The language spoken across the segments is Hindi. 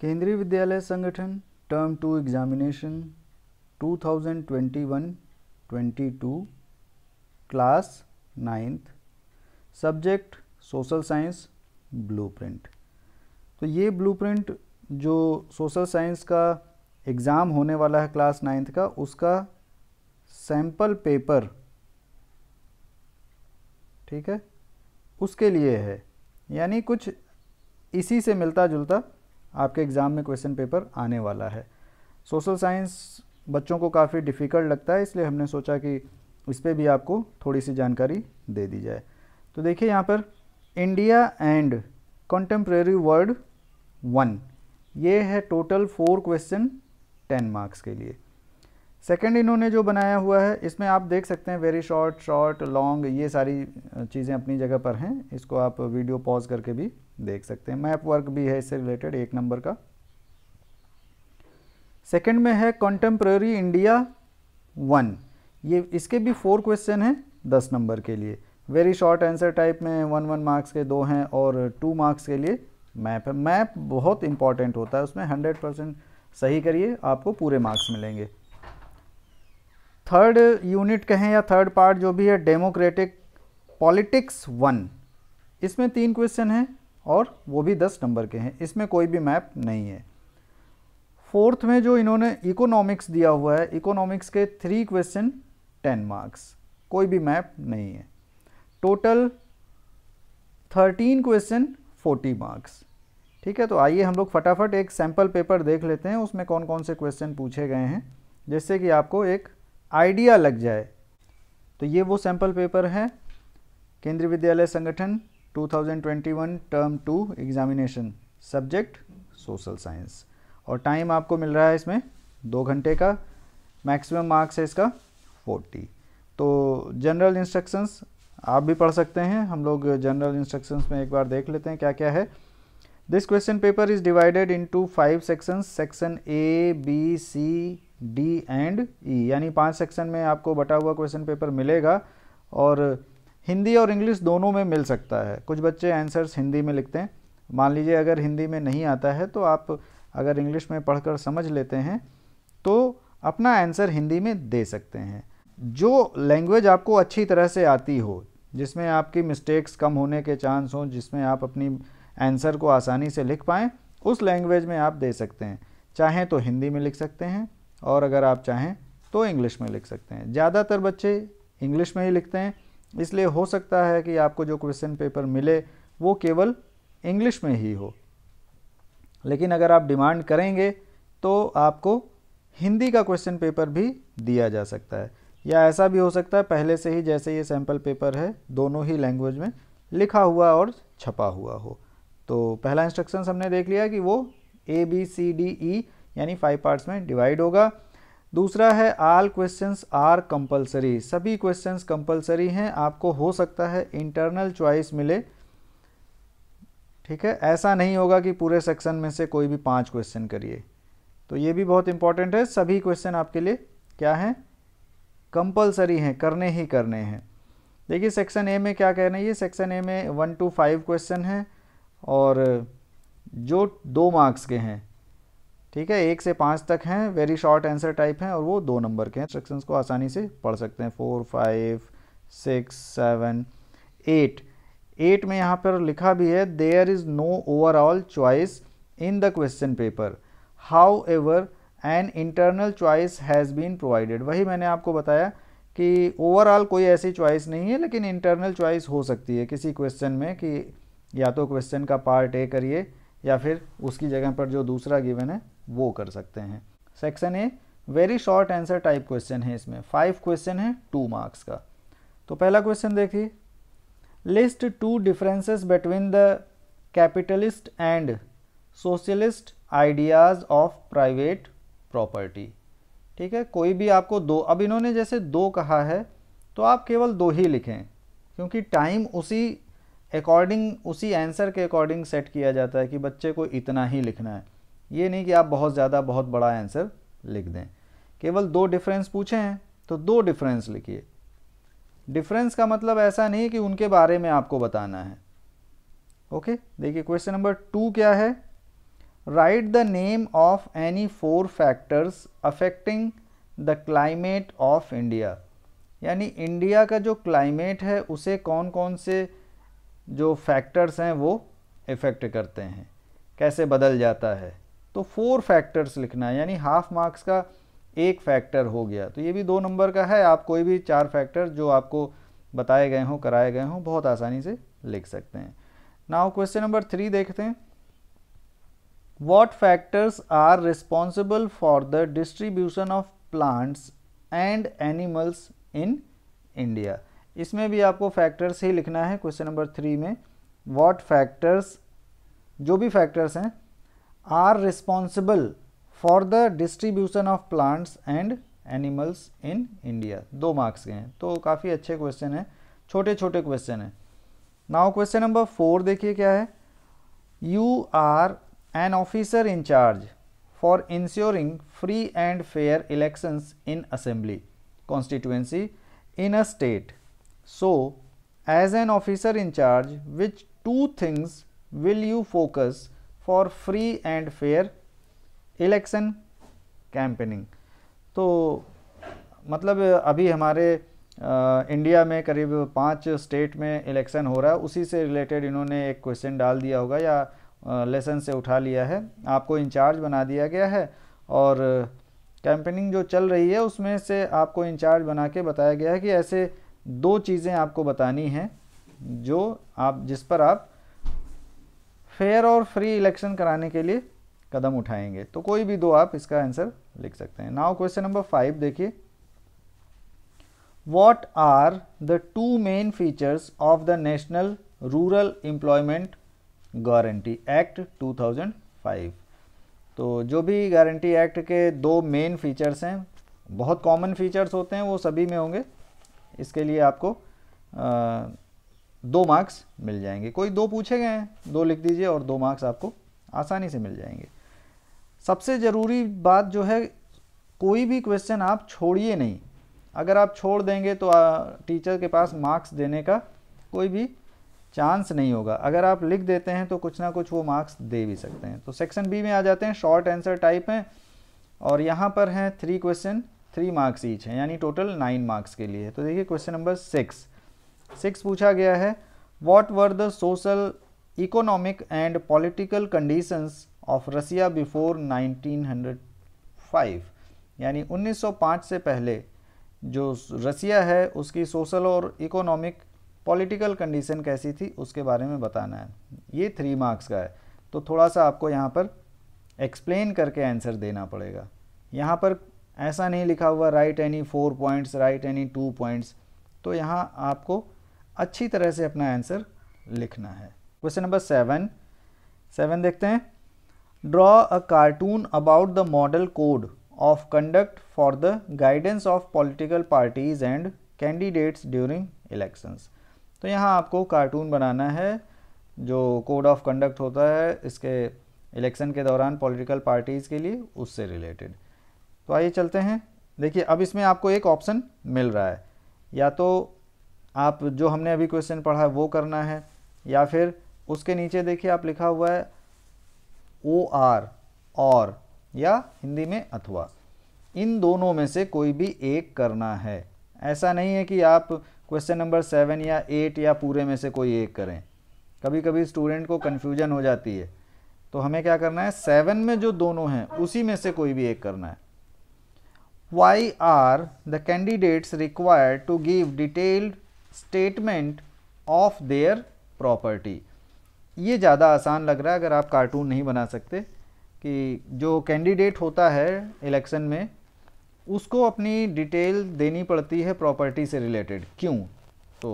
केंद्रीय Vidyalaya Sangathan term two examination 2021-22 class ninth subject social science blueprint तो ये ब्लूप्रिंट जो सोशल साइंस का एग्ज़ाम होने वाला है क्लास नाइन्थ का उसका सैम्पल पेपर ठीक है उसके लिए है यानी कुछ इसी से मिलता जुलता आपके एग्ज़ाम में क्वेश्चन पेपर आने वाला है सोशल साइंस बच्चों को काफ़ी डिफ़िकल्ट लगता है इसलिए हमने सोचा कि इस पर भी आपको थोड़ी सी जानकारी दे दी जाए तो देखिए यहाँ पर India and contemporary world one ये है total four question ten marks के लिए सेकंड इन्होंने जो बनाया हुआ है इसमें आप देख सकते हैं वेरी शॉर्ट शॉर्ट लॉन्ग ये सारी चीज़ें अपनी जगह पर हैं इसको आप वीडियो पॉज करके भी देख सकते हैं मैप वर्क भी है इससे रिलेटेड एक नंबर का सेकंड में है कॉन्टेम्प्रेरी इंडिया वन ये इसके भी फोर क्वेश्चन हैं दस नंबर के लिए वेरी शॉर्ट आंसर टाइप में वन वन मार्क्स के दो हैं और टू मार्क्स के लिए मैप है मैप बहुत इंपॉर्टेंट होता है उसमें हंड्रेड परसेंट सही करिए आपको पूरे मार्क्स मिलेंगे थर्ड यूनिट कहें या थर्ड पार्ट जो भी है डेमोक्रेटिक पॉलिटिक्स वन इसमें तीन क्वेश्चन हैं और वो भी दस नंबर के हैं इसमें कोई भी मैप नहीं है फोर्थ में जो इन्होंने इकोनॉमिक्स दिया हुआ है इकोनॉमिक्स के थ्री क्वेश्चन टेन मार्क्स कोई भी मैप नहीं है total thirteen question forty marks ठीक है तो आइए हम लोग फटाफट एक सैम्पल पेपर देख लेते हैं उसमें कौन कौन से क्वेश्चन पूछे गए हैं जिससे कि आपको एक आइडिया लग जाए तो ये वो सैम्पल पेपर है केंद्रीय Vidyalaya Sangathan 2021 term two examination subject social science और टाइम आपको मिल रहा है इसमें दो घंटे का मैक्सिमम मार्क्स है इसका 40 तो जनरल इंस्ट्रक्शंस आप भी पढ़ सकते हैं हम लोग जनरल इंस्ट्रक्शंस में एक बार देख लेते हैं क्या क्या है this question paper is divided into five sections section A B C D and E यानी पांच सेक्शन में आपको बटा हुआ क्वेश्चन पेपर मिलेगा और हिंदी और इंग्लिश दोनों में मिल सकता है कुछ बच्चे आंसर्स हिंदी में लिखते हैं मान लीजिए अगर हिंदी में नहीं आता है तो आप अगर इंग्लिश में पढ़कर समझ लेते हैं तो अपना आंसर हिंदी में दे सकते हैं जो लैंग्वेज आपको अच्छी तरह से आती हो जिसमें आपकी मिस्टेक्स कम होने के चांस हों जिसमें आप अपनी आंसर को आसानी से लिख पाएँ उस लैंग्वेज में आप दे सकते हैं चाहें तो हिंदी में लिख सकते हैं और अगर आप चाहें तो इंग्लिश में लिख सकते हैं ज़्यादातर बच्चे इंग्लिश में ही लिखते हैं इसलिए हो सकता है कि आपको जो क्वेश्चन पेपर मिले वो केवल इंग्लिश में ही हो लेकिन अगर आप डिमांड करेंगे तो आपको हिंदी का क्वेश्चन पेपर भी दिया जा सकता है या ऐसा भी हो सकता है पहले से ही जैसे ये सैम्पल पेपर है दोनों ही लैंग्वेज में लिखा हुआ और छपा हुआ हो तो पहला इंस्ट्रक्शन हमने देख लिया कि वो ए बी सी डी ई यानी फाइव पार्ट्स में डिवाइड होगा दूसरा है आल क्वेश्चंस आर कंपलसरी सभी क्वेश्चंस कंपलसरी हैं आपको हो सकता है इंटरनल चॉइस मिले ठीक है ऐसा नहीं होगा कि पूरे सेक्शन में से कोई भी पांच क्वेश्चन करिए तो ये भी बहुत इंपॉर्टेंट है सभी क्वेश्चन आपके लिए क्या हैं कंपलसरी हैं करने ही करने हैं देखिए सेक्शन ए में क्या कहना है ये सेक्शन ए में वन टू फाइव क्वेश्चन हैं और जो दो मार्क्स के हैं ठीक है एक से पाँच तक हैं वेरी शॉर्ट आंसर टाइप हैं और वो दो नंबर के इंस्ट्रक्शंस को आसानी से पढ़ सकते हैं four five six seven eight eight में यहाँ पर लिखा भी है there is no overall choice in the question paper however an internal choice has been provided वही मैंने आपको बताया कि ओवरऑल कोई ऐसी चॉइस नहीं है लेकिन इंटरनल चॉइस हो सकती है किसी क्वेश्चन में कि या तो क्वेश्चन का पार्ट ए करिए या फिर उसकी जगह पर जो दूसरा गिवन है वो कर सकते हैं section A very short answer type question है इसमें फाइव क्वेश्चन है टू मार्क्स का तो पहला क्वेश्चन देखिए list two differences between the capitalist and socialist ideas of private property ठीक है कोई भी आपको दो अब इन्होंने जैसे दो कहा है तो आप केवल दो ही लिखें क्योंकि टाइम उसी अकॉर्डिंग उसी आंसर के अकॉर्डिंग सेट किया जाता है कि बच्चे को इतना ही लिखना है ये नहीं कि आप बहुत ज़्यादा बहुत बड़ा आंसर लिख दें केवल दो डिफरेंस पूछे हैं तो दो डिफरेंस लिखिए डिफरेंस का मतलब ऐसा नहीं कि उनके बारे में आपको बताना है ओके देखिए क्वेश्चन नंबर टू क्या है write the name of any four factors affecting the climate of India यानी इंडिया का जो क्लाइमेट है उसे कौन कौन से जो फैक्टर्स हैं वो इफ़ेक्ट करते हैं कैसे बदल जाता है तो फोर फैक्टर्स लिखना है यानी हाफ मार्क्स का एक फैक्टर हो गया तो ये भी दो नंबर का है आप कोई भी चार फैक्टर जो आपको बताए गए हों कराए गए हों बहुत आसानी से लिख सकते हैं नाउ क्वेश्चन नंबर थ्री देखते हैं what factors are responsible for the distribution of plants and animals in India इसमें भी आपको फैक्टर्स ही लिखना है क्वेश्चन नंबर थ्री में वॉट फैक्टर्स जो भी फैक्टर्स हैं are responsible for the distribution of plants and animals in India. दो marks के हैं तो काफ़ी अच्छे question हैं छोटे छोटे question हैं नाउ क्वेश्चन नंबर फोर देखिए क्या है you are an officer in charge for ensuring free and fair elections in assembly constituency in a state. So, as an officer in charge, which two things will you focus for free and fair election campaigning तो मतलब अभी हमारे आ, इंडिया में करीब पांच स्टेट में इलेक्शन हो रहा है उसी से रिलेटेड इन्होंने एक क्वेश्चन डाल दिया होगा या लेसन से उठा लिया है आपको इंचार्ज बना दिया गया है और कैंपेनिंग जो चल रही है उसमें से आपको इंचार्ज बना के बताया गया है कि ऐसे दो चीज़ें आपको बतानी हैं जो आप जिस पर आप फेयर और फ्री इलेक्शन कराने के लिए कदम उठाएंगे तो कोई भी दो आप इसका आंसर लिख सकते हैं नाउ क्वेश्चन नंबर फाइव देखिए what are the two main features of the national rural employment guarantee act 2005 तो जो भी गारंटी एक्ट के दो मेन फीचर्स हैं बहुत कॉमन फीचर्स होते हैं वो सभी में होंगे इसके लिए आपको दो मार्क्स मिल जाएंगे कोई दो पूछे गए हैं दो लिख दीजिए और दो मार्क्स आपको आसानी से मिल जाएंगे सबसे ज़रूरी बात जो है कोई भी क्वेश्चन आप छोड़िए नहीं अगर आप छोड़ देंगे तो आ, टीचर के पास मार्क्स देने का कोई भी चांस नहीं होगा अगर आप लिख देते हैं तो कुछ ना कुछ वो मार्क्स दे भी सकते हैं तो सेक्शन बी में आ जाते हैं शॉर्ट आंसर टाइप हैं और यहाँ पर हैं three question three marks each हैं यानी टोटल नाइन मार्क्स के लिए तो देखिए क्वेश्चन नंबर सिक्स सिक्स पूछा गया है what were the social economic and political conditions of Russia before 1905 यानी 1905 से पहले जो रसिया है उसकी सोशल और इकोनॉमिक पॉलिटिकल कंडीशन कैसी थी उसके बारे में बताना है ये थ्री मार्क्स का है तो थोड़ा सा आपको यहाँ पर एक्सप्लेन करके आंसर देना पड़ेगा यहाँ पर ऐसा नहीं लिखा हुआ write any four points write any two points तो यहाँ आपको अच्छी तरह से अपना आंसर लिखना है क्वेश्चन नंबर सेवन सेवन देखते हैं draw a cartoon about the model code of conduct for the guidance of political parties and candidates during elections तो यहाँ आपको कार्टून बनाना है जो कोड ऑफ कंडक्ट होता है इसके इलेक्शन के दौरान पॉलिटिकल पार्टीज़ के लिए उससे रिलेटेड तो आइए चलते हैं देखिए अब इसमें आपको एक ऑप्शन मिल रहा है या तो आप जो हमने अभी क्वेश्चन पढ़ा है वो करना है या फिर उसके नीचे देखिए आप लिखा हुआ है ओ आर और या हिंदी में अथवा इन दोनों में से कोई भी एक करना है ऐसा नहीं है कि आप क्वेश्चन नंबर सेवन या एट या पूरे में से कोई एक करें कभी कभी स्टूडेंट को कन्फ्यूजन हो जाती है तो हमें क्या करना है सेवन में जो दोनों हैं उसी में से कोई भी एक करना है why are the candidates required to give detailed statement of their property ये ज़्यादा आसान लग रहा है अगर आप कार्टून नहीं बना सकते कि जो कैंडिडेट होता है इलेक्शन में उसको अपनी डिटेल देनी पड़ती है प्रॉपर्टी से रिलेटेड क्यों तो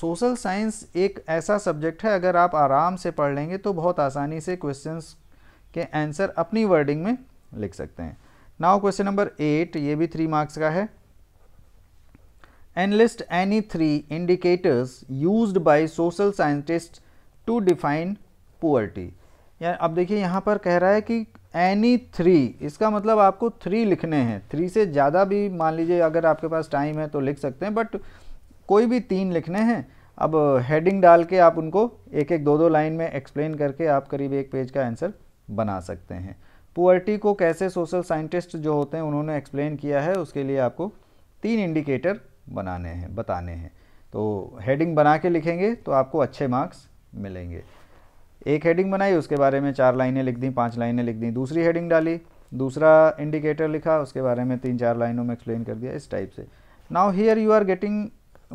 सोशल साइंस एक ऐसा सब्जेक्ट है अगर आप आराम से पढ़ लेंगे तो बहुत आसानी से क्वेश्चंस के आंसर अपनी वर्डिंग में लिख सकते हैं नाउ क्वेश्चन नंबर एट ये भी थ्री मार्क्स का है enlist any any three indicators used by social scientists to define poverty. या अब देखिए यहाँ पर कह रहा है कि एनी थ्री इसका मतलब आपको थ्री लिखने हैं थ्री से ज़्यादा भी मान लीजिए अगर आपके पास टाइम है तो लिख सकते हैं बट कोई भी तीन लिखने हैं अब हेडिंग डाल के आप उनको एक एक दो दो लाइन में एक्सप्लेन करके आप करीब एक पेज का आंसर बना सकते हैं पुअर्टी को कैसे सोशल साइंटिस्ट जो होते हैं उन्होंने एक्सप्लेन किया है उसके लिए आपको तीन इंडिकेटर बनाने हैं बताने हैं तो हेडिंग बना के लिखेंगे तो आपको अच्छे मार्क्स मिलेंगे एक हेडिंग बनाई उसके बारे में चार लाइनें लिख दी पांच लाइनें लिख दी दूसरी हेडिंग डाली दूसरा इंडिकेटर लिखा उसके बारे में तीन चार लाइनों में एक्सप्लेन कर दिया इस टाइप से now here you are getting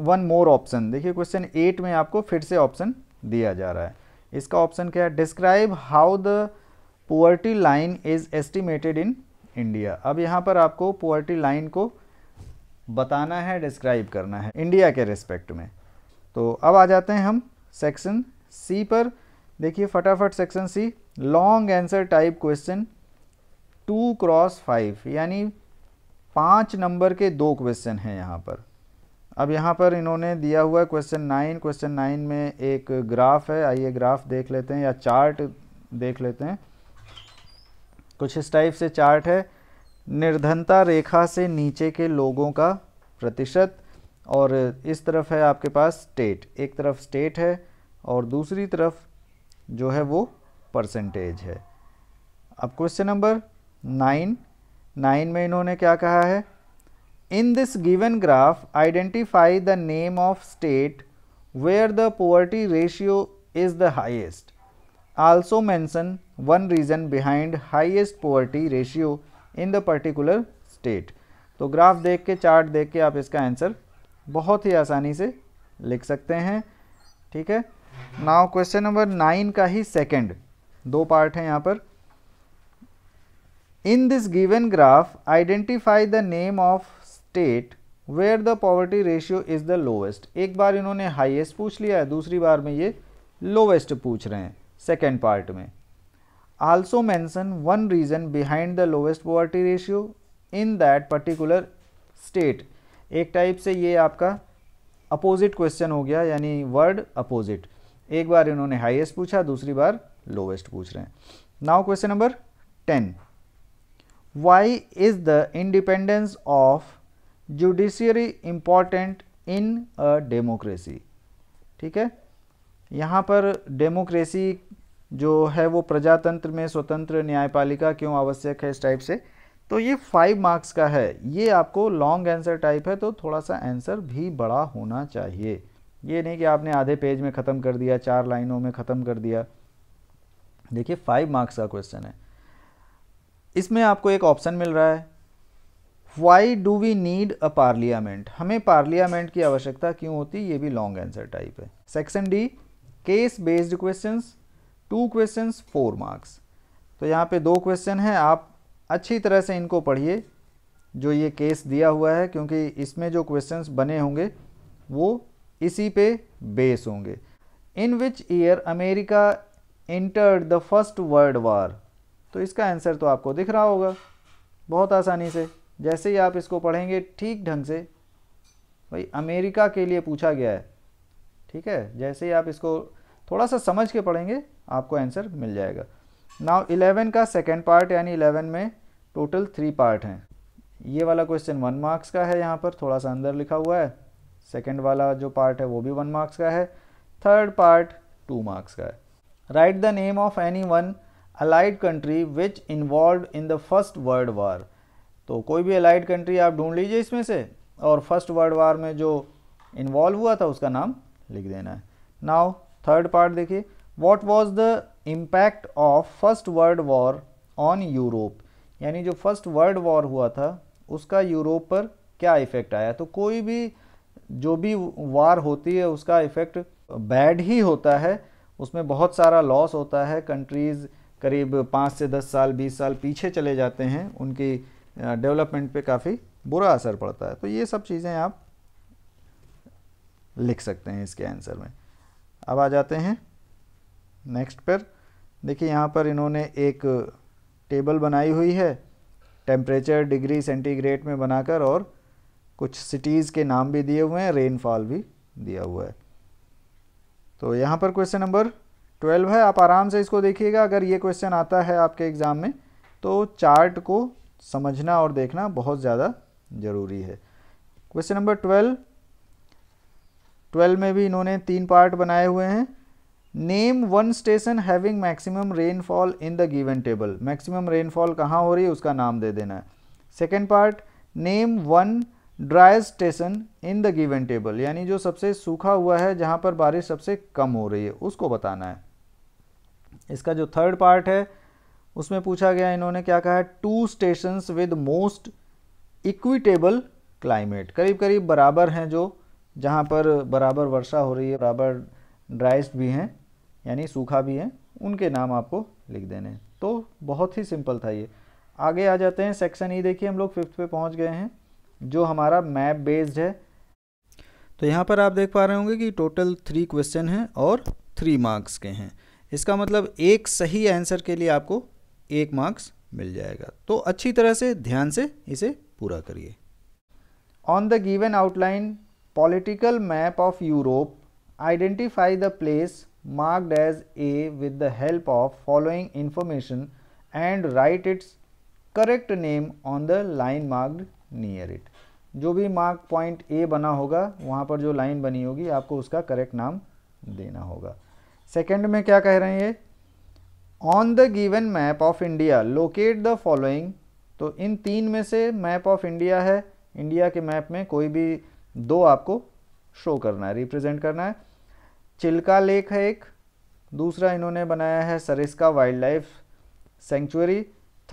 one more option देखिए क्वेश्चन एट में आपको फिर से ऑप्शन दिया जा रहा है इसका ऑप्शन क्या है describe how the poverty line is estimated in India अब यहाँ पर आपको पुअर्टी लाइन को बताना है डिस्क्राइब करना है इंडिया के रिस्पेक्ट में तो अब आ जाते हैं हम सेक्शन सी पर देखिए फटाफट section C long answer type question two cross five यानी पाँच नंबर के दो क्वेश्चन हैं यहाँ पर अब यहाँ पर इन्होंने दिया हुआ है क्वेश्चन नाइन क्वेश्चन नाइन में एक ग्राफ है आइए ग्राफ देख लेते हैं या चार्ट देख लेते हैं कुछ इस टाइप से चार्ट है निर्धनता रेखा से नीचे के लोगों का प्रतिशत और इस तरफ है आपके पास स्टेट एक तरफ स्टेट है और दूसरी तरफ जो है वो परसेंटेज है अब क्वेश्चन नंबर नाइन नाइन में इन्होंने क्या कहा है in this given graph identify the name of state where the poverty ratio is the highest also mention one reason behind highest poverty ratio in the particular state तो ग्राफ देख के चार्ट देख के आप इसका आंसर बहुत ही आसानी से लिख सकते हैं ठीक है नाउ क्वेश्चन नंबर नाइन का ही सेकंड दो पार्ट है यहाँ पर in this given graph identify the name of state where the poverty ratio is the lowest एक बार इन्होंने हाईएस्ट पूछ लिया है दूसरी बार में ये लोवेस्ट पूछ रहे हैं सेकेंड पार्ट में also mention one reason behind the lowest poverty ratio in that particular state एक टाइप से ये आपका अपोजिट क्वेश्चन हो गया यानी वर्ड अपोजिट एक बार इन्होंने हाईएस्ट पूछा दूसरी बार लोवेस्ट पूछ रहे हैं now question number ten why is the independence of judiciary important in a democracy ठीक है यहां पर डेमोक्रेसी जो है वो प्रजातंत्र में स्वतंत्र न्यायपालिका क्यों आवश्यक है इस टाइप से तो ये फाइव मार्क्स का है ये आपको लॉन्ग आंसर टाइप है तो थोड़ा सा आंसर भी बड़ा होना चाहिए ये नहीं कि आपने आधे पेज में ख़त्म कर दिया चार लाइनों में ख़त्म कर दिया देखिए फाइव मार्क्स का क्वेश्चन है इसमें आपको एक ऑप्शन मिल रहा है why do we need a parliament हमें पार्लियामेंट की आवश्यकता क्यों होती है ये भी लॉन्ग आंसर टाइप है section D case based questions two question four marks तो यहाँ पे दो क्वेश्चन हैं आप अच्छी तरह से इनको पढ़िए जो ये केस दिया हुआ है क्योंकि इसमें जो क्वेश्चंस बने होंगे वो इसी पे बेस होंगे in which year America entered the first world war तो इसका आंसर तो आपको दिख रहा होगा बहुत आसानी से जैसे ही आप इसको पढ़ेंगे ठीक ढंग से भाई अमेरिका के लिए पूछा गया है ठीक है जैसे ही आप इसको थोड़ा सा समझ के पढ़ेंगे आपको आंसर मिल जाएगा नाउ 11 का सेकेंड पार्ट यानी 11 में टोटल थ्री पार्ट हैं ये वाला क्वेश्चन वन मार्क्स का है यहाँ पर थोड़ा सा अंदर लिखा हुआ है सेकेंड वाला जो पार्ट है वो भी वन मार्क्स का है थर्ड पार्ट टू मार्क्स का है write the name of any one allied country which involve in the first world war तो कोई भी अलाइड कंट्री आप ढूंढ लीजिए इसमें से और फर्स्ट वर्ल्ड वार में जो इन्वॉल्व हुआ था उसका नाम लिख देना है नाउ थर्ड पार्ट देखिए what was the impact of first world war on Europe यानी जो फर्स्ट वर्ल्ड वॉर हुआ था उसका यूरोप पर क्या इफ़ेक्ट आया तो कोई भी जो भी वार होती है उसका इफ़ेक्ट बैड ही होता है उसमें बहुत सारा लॉस होता है कंट्रीज़ करीब पाँच से दस साल बीस साल पीछे चले जाते हैं उनकी डेवलपमेंट पे काफ़ी बुरा असर पड़ता है तो ये सब चीज़ें आप लिख सकते हैं इसके आंसर में अब आ जाते हैं नेक्स्ट पर देखिए यहाँ पर इन्होंने एक टेबल बनाई हुई है टेम्परेचर डिग्री सेंटीग्रेड में बनाकर और कुछ सिटीज़ के नाम भी दिए हुए हैं रेनफॉल भी दिया हुआ है तो यहाँ पर क्वेश्चन नंबर ट्वेल्व है आप आराम से इसको देखिएगा अगर ये क्वेश्चन आता है आपके एग्ज़ाम में तो चार्ट को समझना और देखना बहुत ज़्यादा ज़रूरी है क्वेश्चन नंबर ट्वेल्व ट्वेल्व में भी इन्होंने तीन पार्ट बनाए हुए हैं name one station having maximum rainfall in the given table maximum rainfall कहाँ हो रही है उसका नाम दे देना है second part name one dry station in the given table यानी जो सबसे सूखा हुआ है जहाँ पर बारिश सबसे कम हो रही है उसको बताना है इसका जो थर्ड पार्ट है उसमें पूछा गया इन्होंने क्या कहा है two station with most equitable climate करीब करीब बराबर हैं जो जहाँ पर बराबर वर्षा हो रही है बराबर ड्राइस्ड भी हैं यानी सूखा भी हैं उनके नाम आपको लिख देने हैं तो बहुत ही सिंपल था ये आगे आ जाते हैं सेक्शन ई देखिए हम लोग फिफ्थ पे पहुंच गए हैं जो हमारा मैप बेस्ड है तो यहाँ पर आप देख पा रहे होंगे कि टोटल थ्री क्वेश्चन हैं और थ्री मार्क्स के हैं इसका मतलब एक सही आंसर के लिए आपको एक मार्क्स मिल जाएगा तो अच्छी तरह से ध्यान से इसे पूरा करिए on the given outline political map of Europe Identify the place marked as A with the help of following information and write its correct name on the line marked near it. जो भी मार्क पॉइंट ए बना होगा वहाँ पर जो लाइन बनी होगी आपको उसका करेक्ट नाम देना होगा सेकंड में क्या कह रहे हैं ये on the given map of India locate the following तो इन तीन में से मैप ऑफ इंडिया है इंडिया के मैप में कोई भी दो आपको शो करना है रिप्रेजेंट करना है चिल्का लेक है एक दूसरा इन्होंने बनाया है Sariska wildlife sanctuary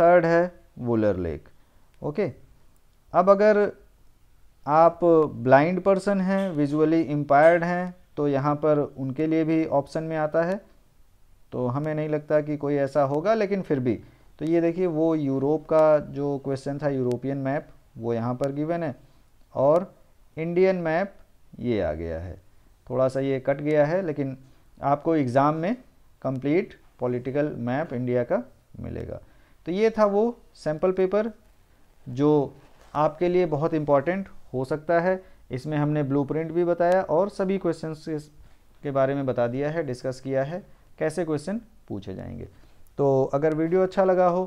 third है वुलर लेक ओके अब अगर आप ब्लाइंड पर्सन हैं विजुअली इम्पायर्ड हैं तो यहाँ पर उनके लिए भी ऑप्शन में आता है तो हमें नहीं लगता कि कोई ऐसा होगा लेकिन फिर भी तो ये देखिए वो यूरोप का जो क्वेश्चन था यूरोपियन मैप वो यहाँ पर गिवन है और इंडियन मैप ये आ गया है थोड़ा सा ये कट गया है लेकिन आपको एग्ज़ाम में कंप्लीट पॉलिटिकल मैप इंडिया का मिलेगा तो ये था वो सैम्पल पेपर जो आपके लिए बहुत इम्पॉर्टेंट हो सकता है इसमें हमने ब्लूप्रिंट भी बताया और सभी क्वेश्चन के बारे में बता दिया है डिस्कस किया है कैसे क्वेश्चन पूछे जाएंगे तो अगर वीडियो अच्छा लगा हो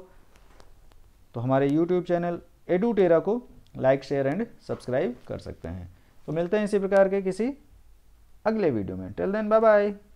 तो हमारे यूट्यूब चैनल एडू टेरा को लाइक शेयर एंड सब्सक्राइब कर सकते हैं तो मिलते हैं इसी प्रकार के किसी अगले वीडियो में टेल देन बाय बाय